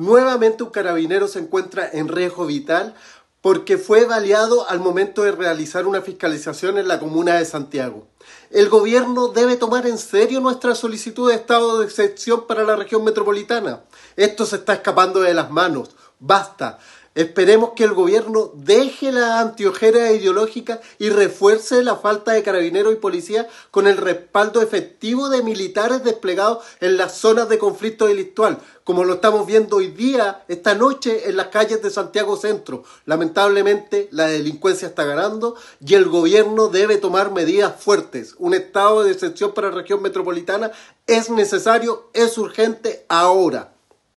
Nuevamente un carabinero se encuentra en riesgo vital porque fue baleado al momento de realizar una fiscalización en la comuna de Santiago. El gobierno debe tomar en serio nuestra solicitud de estado de excepción para la región metropolitana. Esto se está escapando de las manos. Basta. Esperemos que el gobierno deje la antiojera ideológica y refuerce la falta de carabineros y policías con el respaldo efectivo de militares desplegados en las zonas de conflicto delictual, como lo estamos viendo hoy día, esta noche, en las calles de Santiago Centro. Lamentablemente, la delincuencia está ganando y el gobierno debe tomar medidas fuertes. Un estado de excepción para la región metropolitana es necesario, es urgente ahora.